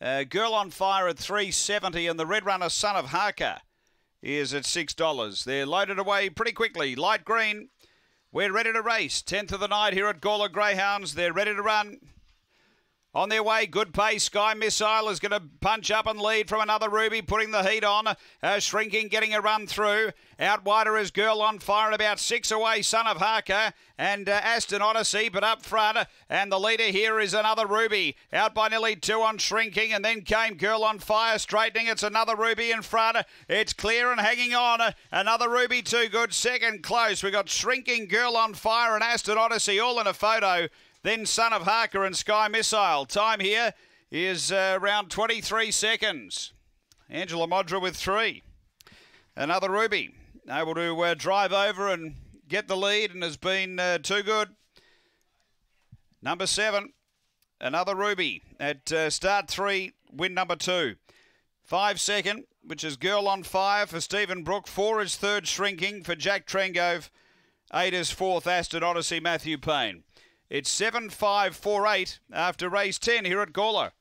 Uh, Girl on Fire at 370 and the Red Runner Son of Harker is at $6. They're loaded away pretty quickly. Light green. We're ready to race. 10th of the night here at Gawler Greyhounds. They're ready to run. On their way, good pace. Sky Missile is going to punch up and lead from another Ruby, putting the heat on. Uh, shrinking, getting a run through. Out wider is Girl on Fire, about six away, Son of Harker and uh, Aston Odyssey, but up front. And the leader here is another Ruby, out by nearly two on Shrinking, and then came Girl on Fire, straightening. It's another Ruby in front. It's clear and hanging on. Another Ruby, too good. Second close. We got Shrinking, Girl on Fire, and Aston Odyssey all in a photo. Then Son of Harker and Sky Missile. Time here is uh, around 23 seconds. Angela Modra with three. Another Ruby able to uh, drive over and get the lead and has been uh, too good. Number seven, another Ruby at uh, start three, win number two. Five second, which is Girl on Fire for Stephen Brook. Four is third, Shrinking for Jack Trengove. Eight is fourth, Aston Odyssey, Matthew Payne. It's 7.548 after race 10 here at Gawler.